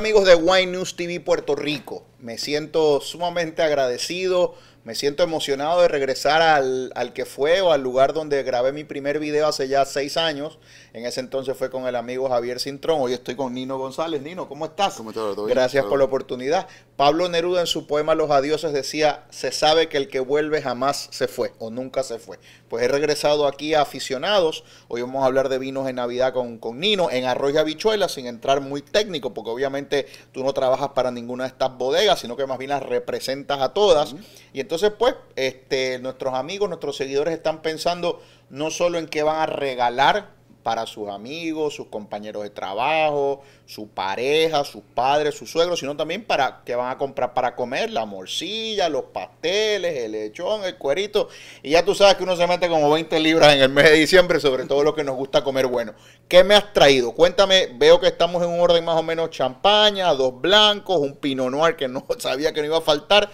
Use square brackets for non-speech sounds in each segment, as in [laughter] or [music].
amigos de Wine News TV Puerto Rico. Me siento sumamente agradecido, me siento emocionado de regresar al, al, que fue o al lugar donde grabé mi primer video hace ya seis años. En ese entonces fue con el amigo Javier Cintrón. Hoy estoy con Nino González. Nino, ¿cómo estás? Gracias por la oportunidad. Pablo Neruda en su poema Los Adioses decía, se sabe que el que vuelve jamás se fue o nunca se fue. Pues he regresado aquí a aficionados, hoy vamos a hablar de vinos en Navidad con, con Nino, en Arroyo y sin entrar muy técnico, porque obviamente tú no trabajas para ninguna de estas bodegas, sino que más bien las representas a todas. Y entonces pues este, nuestros amigos, nuestros seguidores están pensando no solo en qué van a regalar para sus amigos, sus compañeros de trabajo, su pareja, sus padres, sus suegros, sino también para que van a comprar para comer, la morcilla, los pasteles, el lechón, el cuerito. Y ya tú sabes que uno se mete como 20 libras en el mes de diciembre, sobre todo lo que nos gusta comer bueno. ¿Qué me has traído? Cuéntame, veo que estamos en un orden más o menos champaña, dos blancos, un pino noir que no [laughs] sabía que no iba a faltar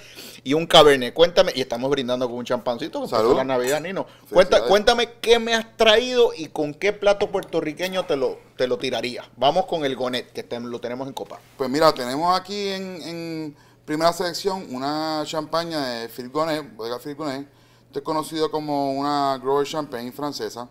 y un cabernet. Cuéntame, y estamos brindando con un champancito, que Salud. la Navidad, Nino. Cuenta, cuéntame qué me has traído y con qué plato puertorriqueño te lo, te lo tiraría. Vamos con el gonet, que lo tenemos en copa. Pues mira, tenemos aquí en, primera selección una champaña de Philippe Gonet, bodega Philippe Gonet. Esto es conocido como una Grower Champagne francesa.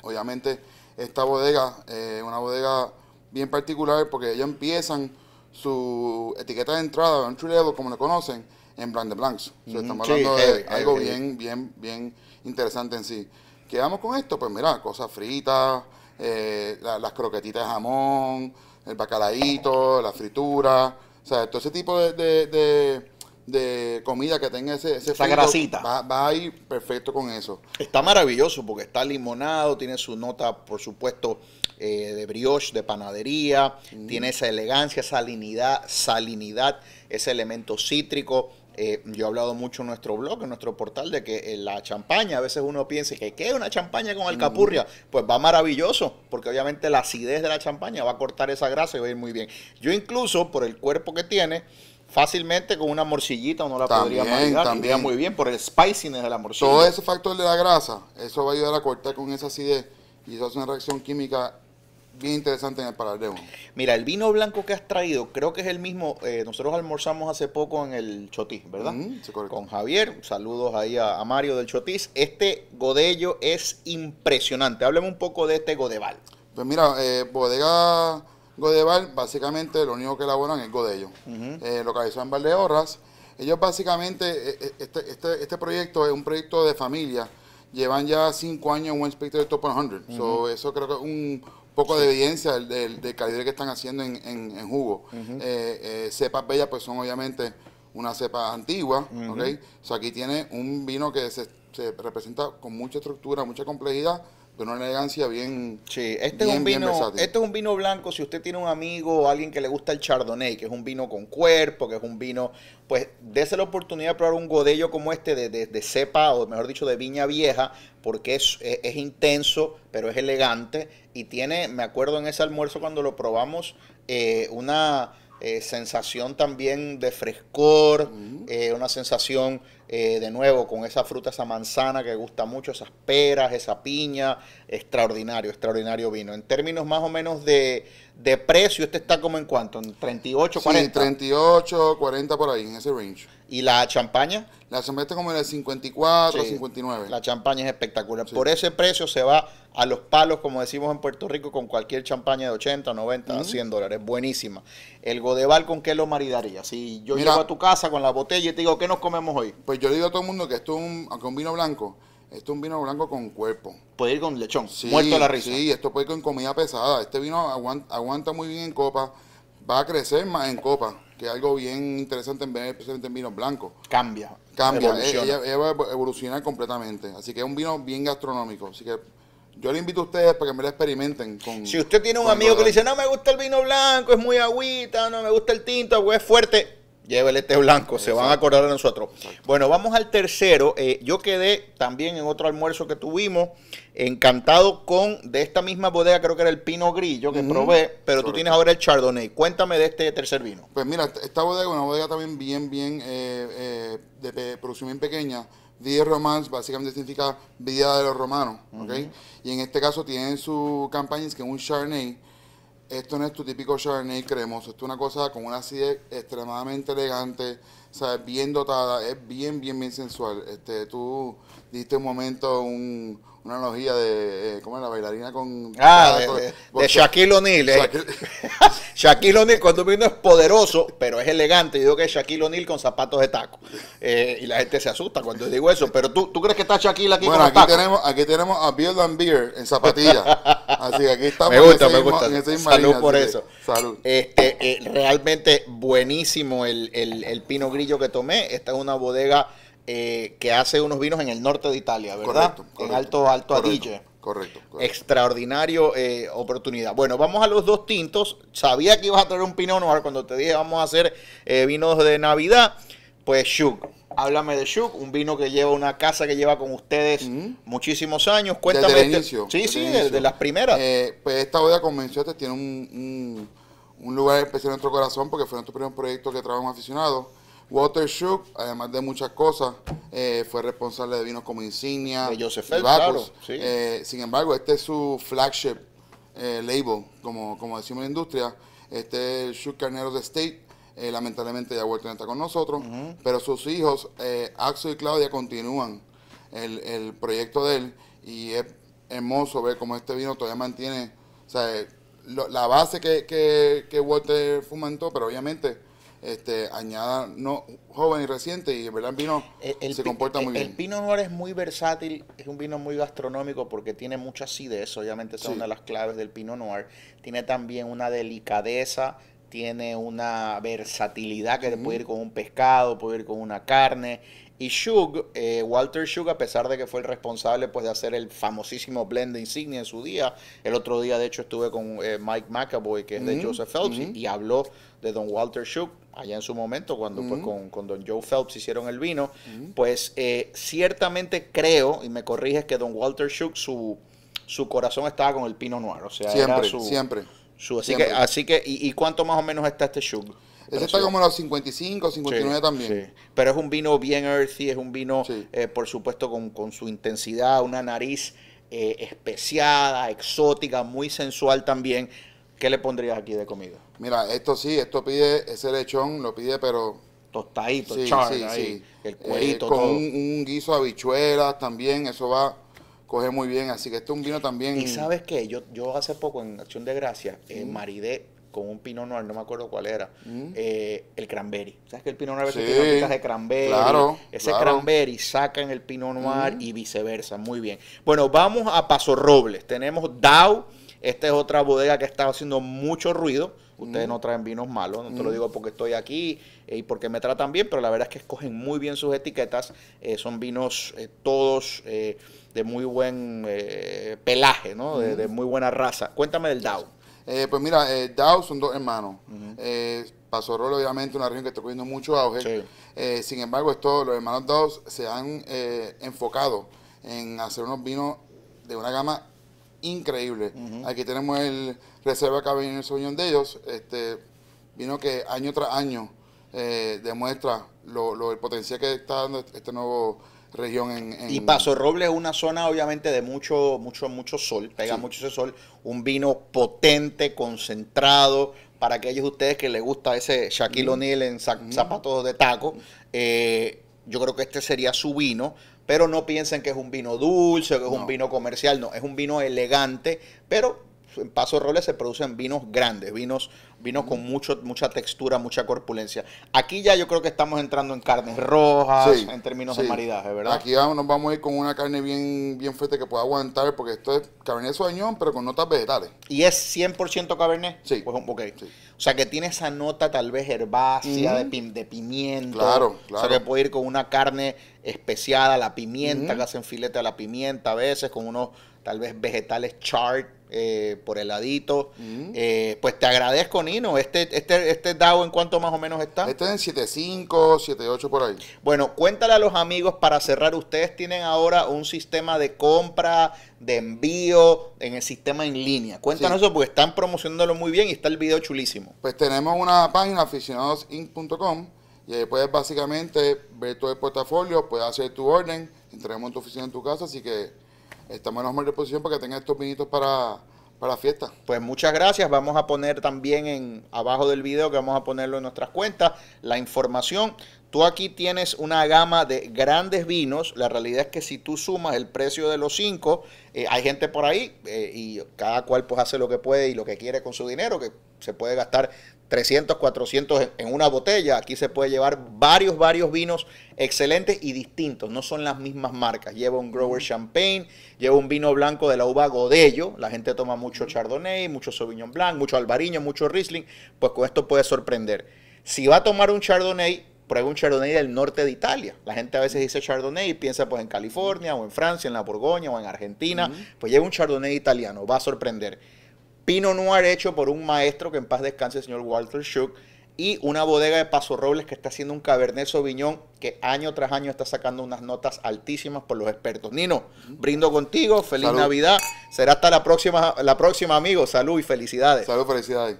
Obviamente, esta bodega es eh, una bodega bien particular porque ellos empiezan su etiqueta de entrada, un level, como lo conocen, en Blanc de Blancs. estamos hablando eh, de eh, algo eh. bien, bien, bien interesante en sí. Quedamos con esto, pues mira, cosas fritas, las croquetitas de jamón, el bacalaíto, la fritura, o sea, todo ese tipo de, comida que tenga ese, ese Esa grasita. Va, va, a ir perfecto con eso. Está maravilloso porque está limonado, tiene su nota, por supuesto, de brioche, de panadería, tiene esa elegancia, salinidad, salinidad, ese elemento cítrico, eh, yo he hablado mucho en nuestro blog, en nuestro portal, de que eh, la champaña, a veces uno piensa que qué una champaña con alcapurria, mm. pues va maravilloso, porque obviamente la acidez de la champaña va a cortar esa grasa y va a ir muy bien. Yo incluso, por el cuerpo que tiene, fácilmente con una morcillita uno la también, podría maridar, también. muy bien por el spiciness de la morcilla. Todo ese factor de la grasa, eso va a ayudar a cortar con esa acidez y eso es una reacción química bien interesante en el paralelo. Mira, el vino blanco que has traído, creo que es el mismo. Eh, nosotros almorzamos hace poco en el Chotis, ¿verdad? Mm, Con Javier. Saludos ahí a, Mario del Chotis. Este godello es impresionante. Háblame un poco de este Godeval. Pues mira, eh, bodega Godeval, básicamente lo único que elaboran es Godello. Uh -huh. eh, localizado en Valdeorras. Ellos básicamente, eh, este, este, este proyecto es un proyecto de familia llevan ya cinco años en One de Top 100. eso creo que es un, poco de evidencia del, del, calibre que están haciendo en, jugo. Eh, eh, cepas bellas, pues son obviamente una cepa antigua, aquí tiene un vino que se, se representa con mucha estructura, mucha complejidad, con una elegancia bien. Sí, este, es un vino, este es un vino blanco. Si usted tiene un amigo o alguien que le gusta el Chardonnay, que es un vino con cuerpo, que es un vino, pues dése la oportunidad de probar un godello como este de, de, cepa, o mejor dicho, de viña vieja, porque es, es, intenso, pero es elegante. Y tiene, me acuerdo en ese almuerzo cuando lo probamos, eh, una eh, sensación también de frescor, eh, una sensación eh, de nuevo con esa fruta, esa manzana que gusta mucho, esas peras, esa piña, extraordinario, extraordinario vino. En términos más o menos de, de precio, este está como en cuánto, en 38, 40. Sí, 38, 40 por ahí, en ese range. Y la champaña. La champaña está como en el 54, 59. La champaña es espectacular. Por ese precio se va a los palos, como decimos en Puerto Rico, con cualquier champaña de 80, 90, 100 dólares. Buenísima. El Godeval, ¿con qué lo maridaría? Si yo llego a tu casa con la botella y te digo, ¿qué nos comemos hoy? Pues yo le digo a todo el mundo que esto es un, vino blanco, esto es un vino blanco con cuerpo. Puede ir con lechón, sí, muerto la risa. Sí, esto puede ir con comida pesada. Este vino aguanta muy bien en copa va a crecer más en copa, que es algo bien interesante en ver, especialmente en vinos blancos. Cambia. Cambia, eh, ella, va a evolucionar completamente. Así que es un vino bien gastronómico. Así que yo le invito a ustedes para que me lo experimenten. Con, si usted tiene un amigo que le dice, no me gusta el vino blanco, es muy agüita, no me gusta el tinto, pues es fuerte, Llévele este blanco, se van a acordar de nosotros. Bueno, vamos al tercero. Eh, yo quedé también en otro almuerzo que tuvimos, encantado con, de esta misma bodega, creo que era el Pino Grillo que probé, pero tú tienes ahora el Chardonnay. Cuéntame de este tercer vino. Pues mira, esta bodega, es una bodega también bien, bien, eh, eh de producción bien pequeña. Die Romance básicamente significa vida de los romanos, Y en este caso tienen su campaña, es que es un Chardonnay, esto no es tu típico Chardonnay cremoso, esto es una cosa con una acidez extremadamente elegante, es bien dotada, es bien, bien, bien sensual. Este, tú diste un momento un, una analogía de, eh, ¿cómo es la bailarina con... Ah, de, Shaquille O'Neal. Eh. [laughs] Shaquille O'Neal cuando vino es poderoso, pero es elegante. digo que es Shaquille O'Neal con zapatos de taco. Eh, y la gente se asusta cuando digo eso. Pero tú, ¿tú crees que está Shaquille aquí bueno, con aquí tacos? tenemos Aquí tenemos a Bill and Beer en zapatillas. Así que aquí estamos. [laughs] Me gusta, me gusta. salud por eso. salud. Este, realmente buenísimo el, el, el Pino Gris que tomé. Esta es una bodega eh, que hace unos vinos en el norte de Italia, ¿verdad? Correcto, en Alto, Alto Adige. Correcto. Extraordinario eh, oportunidad. Bueno, vamos a los dos tintos. Sabía que ibas a traer un Pinot Noir cuando te dije vamos a hacer eh, vinos de Navidad. Pues Shuk, háblame de Shuk, un vino que lleva una casa que lleva con ustedes muchísimos años. Cuéntame. Sí, este- sí, desde, las primeras. pues esta bodega convenciente tiene un, lugar especial en nuestro corazón porque fue nuestro primer proyecto que trabajamos aficionados Walter Shook, además de muchas cosas, eh, fue responsable de vinos como Insignia. De Joseph eh, sin embargo, este es su flagship eh, label, como, como decimos en la industria. Este es Shook Carneros de State. lamentablemente ya Walter no está con nosotros, pero sus hijos, Axel y Claudia, continúan el, proyecto de él y es hermoso ver cómo este vino todavía mantiene la base que, que, que Walter fomentó, pero obviamente este, añada no, joven y reciente y en verdad el vino se comporta muy bien. El Pinot Noir es muy versátil, es un vino muy gastronómico porque tiene mucha acidez, obviamente esa es una de las claves del Pinot Noir. Tiene también una delicadeza, tiene una versatilidad que puede ir con un pescado, puede ir con una carne. Y Shug, eh, Walter Shug, a pesar de que fue el responsable pues, de hacer el famosísimo blend de insignia en su día, el otro día de hecho estuve con eh, Mike McAvoy, que es de Joseph Phelps, y habló de Don Walter Shug allá en su momento, cuando mm. con, don Joe Phelps hicieron el vino, mm. pues eh, ciertamente creo, y me corriges, que don Walter Shook, su, su corazón estaba con el Pino Noir. O sea, siempre, su, siempre. así que, así que ¿y, cuánto más o menos está este Shook? Ese está como en los 55, 59 también. Pero es un vino bien earthy, es un vino, eh, por supuesto, con, con, su intensidad, una nariz eh, especiada, exótica, muy sensual también. ¿Qué le pondrías aquí de comida? Mira, esto sí, esto pide, ese lechón lo pide, pero tostadito, sí, sí, el cuerito. Eh, todo. con Un, guiso de habichuelas también, eso va a coger muy bien. Así que esto es un vino también. Y sabes qué, yo, yo hace poco en Acción de Gracia eh, mm. maridé con un pinot noir, no me acuerdo cuál era, mm. eh, el cranberry. ¿Sabes que el pinot noir es tiene notas de cranberry? Claro, Ese cranberry saca en el pinot noir mm. y viceversa. Muy bien. Bueno, vamos a Paso Robles. Tenemos Dow esta es otra bodega que está haciendo mucho ruido. Ustedes no traen vinos malos, no te lo digo porque estoy aquí eh, y porque me tratan bien, pero la verdad es que escogen muy bien sus etiquetas. Eh, son vinos eh, todos de muy buen pelaje, ¿no? De, muy buena raza. Cuéntame del DAO. pues mira, Dow son dos hermanos. Paso Pasorol, obviamente, una región que está cogiendo mucho auge. sin embargo, los hermanos Dow se han enfocado en hacer unos vinos de una gama increíble. Aquí tenemos el reserva el sueño de ellos, este vino que año tras año eh, demuestra lo, el potencial que está dando este, este nuevo región en, Y Paso Robles es una zona obviamente de mucho, mucho, mucho sol, pega mucho ese sol, un vino potente, concentrado, para aquellos de ustedes que les gusta ese Shaquille O'Neal en zapatos de taco, eh, yo creo que este sería su vino, pero no piensen que es un vino dulce, que es un vino comercial, no, es un vino elegante, pero en Paso Robles se producen vinos grandes, vinos vino con mucho, mucha textura, mucha corpulencia. Aquí ya yo creo que estamos entrando en carnes rojas, en términos de maridaje, ¿verdad? Aquí nos vamos a ir con una carne bien, bien fuerte que pueda aguantar, porque esto es Cabernet Sauvignon, pero con notas vegetales. ¿Y es 100% Cabernet? Sí. Pues, ok. Sí. O sea, que tiene esa nota tal vez herbácea, de, pim, de pimiento. Claro, claro. O sea, que puede ir con una carne especiada, la pimienta, que hacen filete a la pimienta a veces, con unos tal vez vegetales chart eh, por el ladito. Eh, pues te agradezco, este, este, este DAO en cuánto más o menos está. Este es en 7.5, 7.8 por ahí. Bueno, cuéntale a los amigos para cerrar. Ustedes tienen ahora un sistema de compra, de envío, en el sistema en línea. Cuéntanos eso porque están promocionándolo muy bien y está el video chulísimo. Pues tenemos una página aficionadosinc.com y ahí puedes básicamente ver todo el portafolio, puedes hacer tu orden, entregamos en tu oficina en tu casa, así que estamos en la mejor disposición para que tengas estos vinitos para para la fiesta. Pues muchas gracias. Vamos a poner también en abajo del video que vamos a ponerlo en nuestras cuentas la información. Tú aquí tienes una gama de grandes vinos. La realidad es que si tú sumas el precio de los cinco, eh, hay gente por ahí eh, y cada cual pues hace lo que puede y lo que quiere con su dinero, que se puede gastar 300, 400 en una botella. Aquí se puede llevar varios, varios vinos excelentes y distintos. No son las mismas marcas. Lleva un Grower Champagne, lleva un vino blanco de la uva Godello. La gente toma mucho Chardonnay, mucho Sauvignon Blanc, mucho Albariño, mucho Riesling. Pues con esto puede sorprender. Si va a tomar un Chardonnay, prueba un Chardonnay del norte de Italia. La gente a veces dice Chardonnay y piensa pues en California o en Francia, en la Borgoña o en Argentina. Pues lleva un Chardonnay italiano, va a sorprender. Pino Noir hecho por un maestro que en paz descanse, el señor Walter Shook. y una bodega de Paso Robles que está haciendo un Cabernet Sauvignon que año tras año está sacando unas notas altísimas por los expertos. Nino, brindo contigo, feliz Navidad, será hasta la próxima, la próxima, amigo. Salud y felicidades. Salud, felicidades.